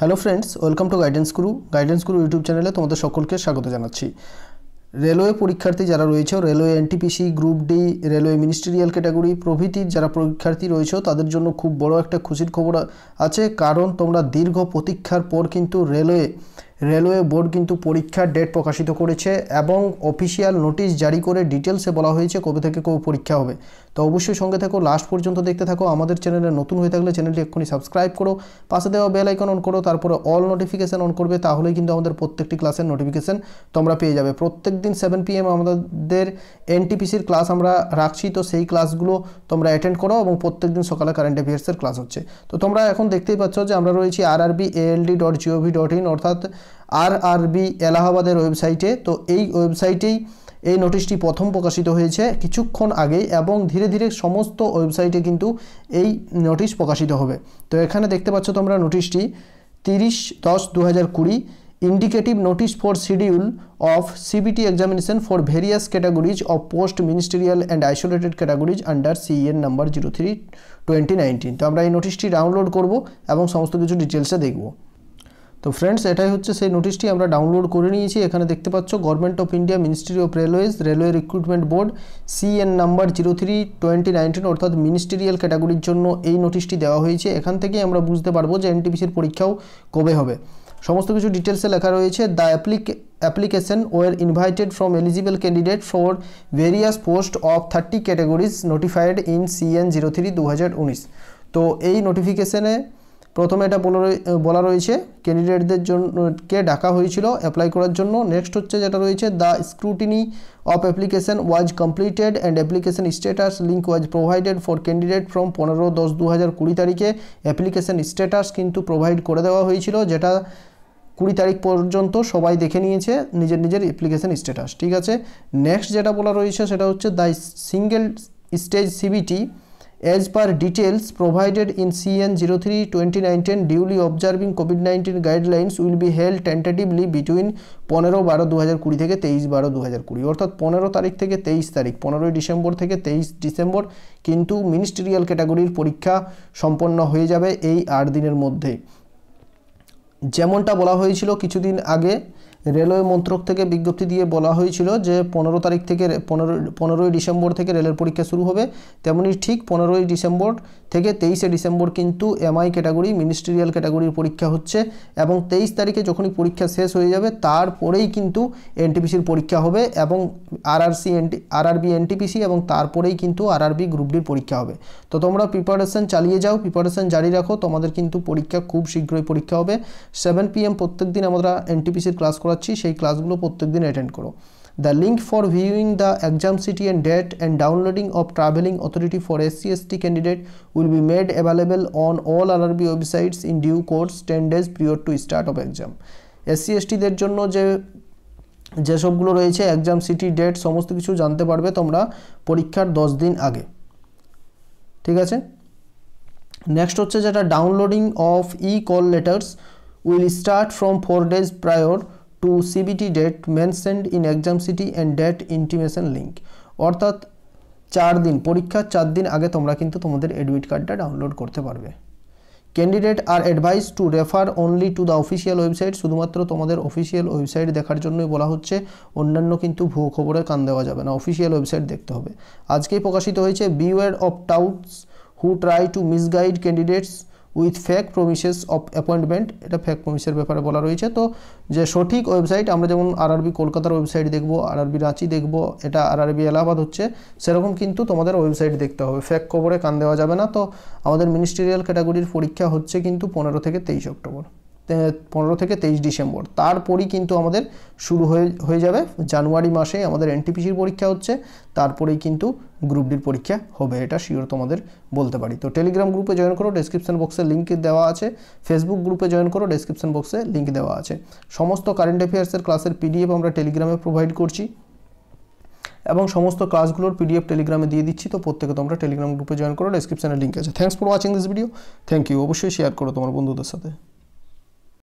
Hello friends welcome to guidance Guru guidance Guru YouTube চ্যানেলে তোমাদের সকলকে স্বাগত জানাচ্ছি রেলওয়ে পরীক্ষার্থী যারা রয়েছে railway NTPC group D railway ministerial category প্রভৃতির যারা পরীক্ষার্থী রয়েছে তাদের জন্য খুব বড় একটা খুশির খবর আছে কারণ তোমরা দীর্ঘ প্রতীক্ষার পর কিন্তু রেলওয়ে রেলওয়ে বোর্ড কিন্তু পরীক্ষার ডেট প্রকাশিত করেছে এবং অফিসিয়াল নোটিশ জারি করে ডিটেলসে বলা হয়েছে কবে থেকে কবে পরীক্ষা হবে তো অবশ্যই সঙ্গে থাকো লাস্ট পর্যন্ত দেখতে থাকো আমাদের চ্যানেলে নতুন হয়ে থাকলে চ্যানেলটি এক্ষুনি সাবস্ক্রাইব করো পাশে দেওয়া বেল আইকন অন করো তারপরে অল নোটিফিকেশান অন করবে তাহলেই কিন্তু আমাদের প্রত্যেকটি ক্লাসের নোটিফিকেশান তোমরা পেয়ে যাবে প্রত্যেক দিন সেভেন পিএম আমাদের এনটিপিসির ক্লাস আমরা রাখছি তো সেই ক্লাসগুলো তোমরা অ্যাটেন্ড করো এবং প্রত্যেক দিন সকালে কারেন্ট অ্যাফেয়ার্সের ক্লাস হচ্ছে তো তোমরা এখন দেখতেই পাচ্ছ যে আমরা রয়েছি R RB ALD dot GOV dot in অর্থাৎ আর আরবি এলাহাবাদের ওয়েবসাইটে তো এই ওয়েবসাইটেই এই নোটিশটি প্রথম প্রকাশিত হয়েছে কিছুক্ষণ আগেই এবং ধীরে ধীরে সমস্ত ওয়েবসাইটে কিন্তু এই নোটিশ প্রকাশিত হবে তো এখানে দেখতে পাচ্ছ তোমরা নোটিশটি তিরিশ দশ দু হাজার কুড়ি indicative notice for schedule of CBT examination for various categories of post ministerial and isolated categories under CN number zero three twenty nineteen তো আমরা এই নোটিশটি ডাউনলোড করব এবং সমস্ত কিছু ডিটেলসে দেখব তো ফ্রেন্ডস এটাই হচ্ছে সেই নোটিশটি আমরা ডাউনলোড করে নিয়েছি এখানে দেখতে পাচ্ছ government of India ministry of railways railway recruitment board CN number zero three twenty nineteen অর্থাৎ মিনিস্ট্রিয়াল ক্যাটাগরির জন্য এই নোটিশটি দেওয়া হয়েছে এখান থেকেই আমরা বুঝতে পারবো যে এনটিপিসির পরীক্ষাও কবে হবে সমস্ত কিছু ডিটেলসে লেখা রয়েছে the applic application were invited from eligible candidate for various post of thirty categories notified in CN zero three দু হাজার উনিশ তো এই নোটিফিকেশনে প্রথমে এটা বলা রয়েছে ক্যান্ডিডেটদের জন্য কে ডাকা হয়েছিল অ্যাপ্লাই করার জন্য নেক্সট হচ্ছে যেটা রয়েছে the scrutiny of application was completed and application status link was provided for candidate from পনেরো দশ দু হাজার কুড়ি তারিখে অ্যাপ্লিকেশন স্ট্যাটাস কিন্তু প্রোভাইড করে দেওয়া হয়েছিল যেটা কুড়ি তারিখ পর্যন্ত সবাই দেখে নিয়েছে নিজের নিজের অ্যাপ্লিকেশন স্ট্যাটাস ঠিক আছে নেক্সট যেটা বলা রয়েছে সেটা হচ্ছে the single stage CBT as per as per details provided in CN 03-2019 duly observing COVID-19 guidelines will be held tentatively between পনেরো বারো দু হাজার কুড়ি থেকে তেইশ বারো দু হাজার কুড়ি অর্থাৎ পনেরো তারিখ থেকে তেইশ তারিখ পনেরোই ডিসেম্বর থেকে তেইশ ডিসেম্বর কিন্তু মিনিস্ট্রিয়াল ক্যাটাগরির পরীক্ষা সম্পন্ন হয়ে যাবে এই আট দিনের মধ্যে যেমনটা বলা হয়েছিল কিছুদিন আগে রেলওয়ে মন্ত্রক থেকে বিজ্ঞপ্তি দিয়ে বলা হয়েছিল যে পনেরো তারিখ থেকে পনেরো পনেরোই ডিসেম্বর থেকে রেলের পরীক্ষা শুরু হবে তেমনি ঠিক পনেরোই ডিসেম্বর থেকে তেইশে ডিসেম্বর কিন্তু এমআই ক্যাটাগরি মিনিস্ট্রিয়াল ক্যাটাগরির পরীক্ষা হচ্ছে এবং তেইশ তারিখে যখনই পরীক্ষা শেষ হয়ে যাবে তারপরেই কিন্তু এনটিপিসির পরীক্ষা হবে এবং আরআরসি এনটি আরআরবি এনটিপিসি এবং তারপরেই কিন্তু আরআরবি গ্রুপ ডির পরীক্ষা হবে তো তোমরা প্রিপারেশান চালিয়ে যাও প্রিপারেশান জারি রাখো তোমাদের কিন্তু পরীক্ষা খুব শীঘ্রই পরীক্ষা হবে সেভেন পিএম প্রত্যেক দিন আমরা এনটিপিসির ক্লাস করাচ্ছি সেই ক্লাসগুলো প্রত্যেক দিন অ্যাটেন্ড করো The link for viewing the exam city and date and downloading of traveling authority for SCST candidate will be made available on all LRB websites in due course 10 days prior to start of exam. SCST এসসিএসটিদের জন্য যে যেসবগুলো রয়েছে exam city date সমস্ত কিছু জানতে পারবে তোমরা পরীক্ষার 10 দিন আগে ঠিক আছে নেক্সট হচ্ছে যেটা downloading of e call letters will start from four days prior to CBT date mentioned in exam city and date intimation link অর্থাৎ চার দিন পরীক্ষার চার দিন আগে তোমরা কিন্তু তোমাদের অ্যাডমিট কার্ডটা ডাউনলোড করতে পারবে ক্যান্ডিডেট আর advice to refer only to the official website শুধুমাত্র তোমাদের অফিসিয়াল ওয়েবসাইট দেখার জন্যই বলা হচ্ছে অন্যান্য কিন্তু ভুয়ো খবরে কান দেওয়া যাবে না অফিসিয়াল ওয়েবসাইট দেখতে হবে আজকেই প্রকাশিত হয়েছে beware of touts who try to misguide candidates with fake promises of appointment এটা ফেক প্রমিসের ব্যাপারে বলা রয়েছে তো যে সঠিক ওয়েবসাইট আমরা যেমন আরআরবি কলকাতার ওয়েবসাইট দেখব আরবি রাঁচি দেখব এটা আরআরবি এলাহাবাদ হচ্ছে সেরকম কিন্তু তোমাদের ওয়েবসাইট দেখতে হবে ফেক খবরে কান দেওয়া যাবে না তো আমাদের মিনিস্ট্রিয়াল ক্যাটাগরির পরীক্ষা হচ্ছে কিন্তু পনেরো থেকে তেইশ অক্টোবর পনেরো থেকে তেইশ ডিসেম্বর তারপরই কিন্তু আমাদের শুরু হয়ে হয়ে যাবে জানুয়ারি মাসে আমাদের এনটিপিসির পরীক্ষা হচ্ছে তারপরেই কিন্তু গ্রুপ ডির পরীক্ষা হবে এটা শিওর তোমাদের বলতে পারি তো টেলিগ্রাম গ্রুপে জয়েন করো ডেসক্রিপশন বক্সে লিঙ্ক দেওয়া আছে ফেসবুক গ্রুপে জয়েন করো ডেসক্রিপশন বক্সে লিঙ্ক দেওয়া আছে সমস্ত কারেন্ট অ্যাফেয়ার্সের ক্লাসের পিডিএফ আমরা টেলিগ্রামে প্রোভাইড করছি এবং সমস্ত ক্লাসগুলোর পিডিএফ টেলিগ্রামে দিয়ে দিচ্ছি তো প্রত্যেকে তোমরা টেলিগ্রাম গ্রুপে জয়েন করো ডেসক্রিপশানে লিঙ্ক আছে thanks for watching this video thank you অবশ্যই শেয়ার করো তোমার বন্ধুদের সাথে